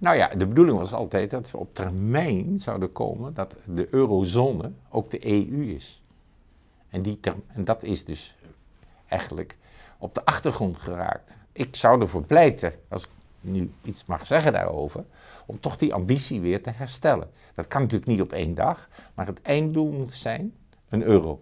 Nou ja, de bedoeling was altijd dat we op termijn zouden komen dat de eurozone ook de EU is. En, die en dat is dus eigenlijk op de achtergrond geraakt. Ik zou ervoor pleiten, als ik nu iets mag zeggen daarover, om toch die ambitie weer te herstellen. Dat kan natuurlijk niet op één dag, maar het einddoel moet zijn een euro.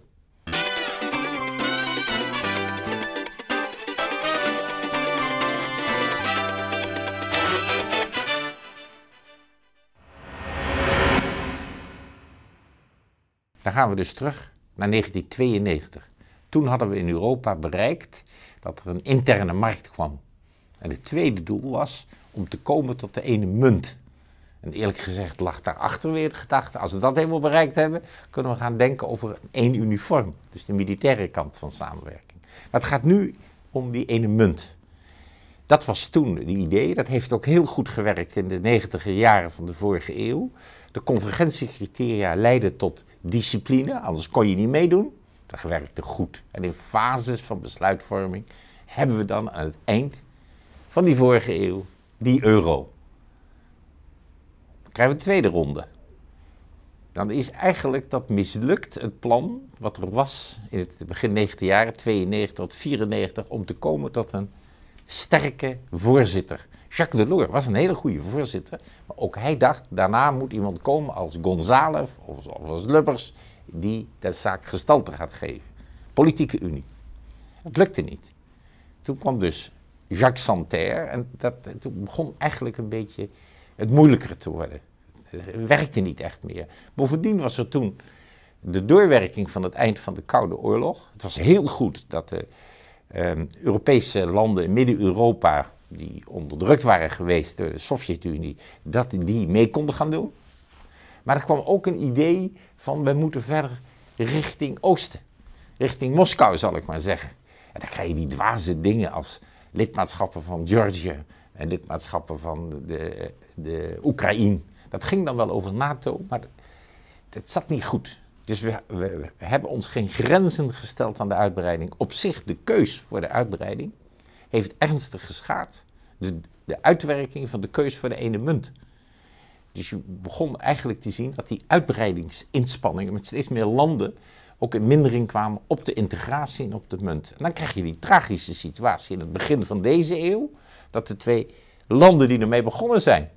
Dan gaan we dus terug naar 1992. Toen hadden we in Europa bereikt dat er een interne markt kwam. En het tweede doel was om te komen tot de ene munt. En eerlijk gezegd lag daarachter weer de gedachte: als we dat helemaal bereikt hebben, kunnen we gaan denken over één uniform. Dus de militaire kant van samenwerking. Maar het gaat nu om die ene munt. Dat was toen de idee, dat heeft ook heel goed gewerkt in de negentiger jaren van de vorige eeuw. De convergentiecriteria leidden tot discipline, anders kon je niet meedoen. Dat werkte goed. En in fases van besluitvorming hebben we dan aan het eind van die vorige eeuw die euro. Dan krijgen we een tweede ronde. Dan is eigenlijk dat mislukt het plan wat er was in het begin 19 jaren, 92 tot 94, om te komen tot een sterke voorzitter. Jacques Delors was een hele goede voorzitter, maar ook hij dacht, daarna moet iemand komen als González of, als Lubbers, die de zaak gestalte gaat geven. Politieke unie. Het lukte niet. Toen kwam dus Jacques Santerre en dat, toen begon eigenlijk een beetje het moeilijker te worden. Het werkte niet echt meer. Bovendien was er toen de doorwerking van het eind van de Koude Oorlog. Het was heel goed dat de Um, Europese landen in Midden-Europa die onderdrukt waren geweest door de Sovjet-Unie, dat die mee konden gaan doen. Maar er kwam ook een idee van we moeten verder richting Oosten, richting Moskou zal ik maar zeggen. En dan krijg je die dwaze dingen als lidmaatschappen van Georgië en lidmaatschappen van de, de Oekraïne. Dat ging dan wel over NATO, maar dat zat niet goed. Dus we, hebben ons geen grenzen gesteld aan de uitbreiding. Op zich, de keus voor de uitbreiding heeft ernstig geschaad. De, de uitwerking van de keus voor de ene munt. Dus je begon eigenlijk te zien dat die uitbreidingsinspanningen met steeds meer landen ook in mindering kwamen op de integratie en op de munt. En dan krijg je die tragische situatie in het begin van deze eeuw, dat de twee landen die ermee begonnen zijn,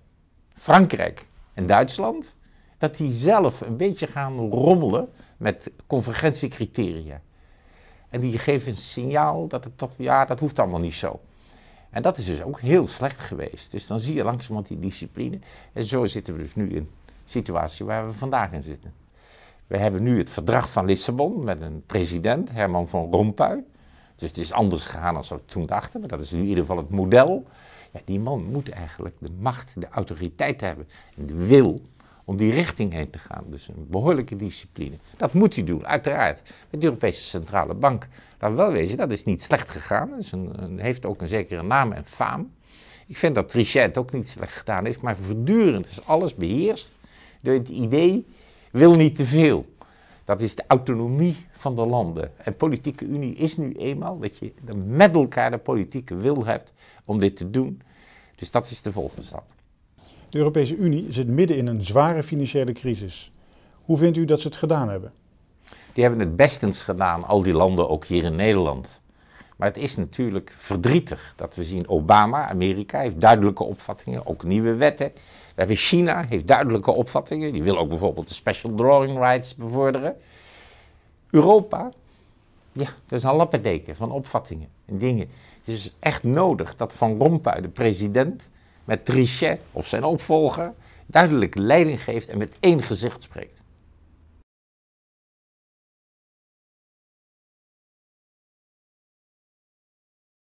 Frankrijk en Duitsland, dat die zelf een beetje gaan rommelen met convergentiecriteria. En die geven een signaal dat het toch, ja, dat hoeft allemaal niet zo. En dat is dus ook heel slecht geweest. Dus dan zie je langzamerhand die discipline. En zo zitten we dus nu in de situatie waar we vandaag in zitten. We hebben nu het verdrag van Lissabon met een president, Herman van Rompuy. Dus het is anders gegaan dan we toen dachten, maar dat is nu in ieder geval het model. Ja, die man moet eigenlijk de macht, de autoriteit hebben en de wil om die richting heen te gaan. Dus een behoorlijke discipline. Dat moet u doen, uiteraard. Met de Europese Centrale Bank. laat we wel wezen, dat is niet slecht gegaan. Dat is een, heeft ook een zekere naam en faam. Ik vind dat Trichet het ook niet slecht gedaan heeft, maar voortdurend is alles beheerst door het idee: wil niet te veel. Dat is de autonomie van de landen. En politieke unie is nu eenmaal dat je met elkaar de politieke wil hebt om dit te doen. Dus dat is de volgende stap. De Europese Unie zit midden in een zware financiële crisis. Hoe vindt u dat ze het gedaan hebben? Die hebben het bestens gedaan, al die landen, ook hier in Nederland. Maar het is natuurlijk verdrietig dat we zien Obama, Amerika, heeft duidelijke opvattingen, ook nieuwe wetten. We hebben China, heeft duidelijke opvattingen. Die wil ook bijvoorbeeld de special drawing rights bevorderen. Europa, ja, dat is een lappendeken van opvattingen en dingen. Het is echt nodig dat Van Rompuy, de president, met Trichet of zijn opvolger duidelijk leiding geeft en met één gezicht spreekt.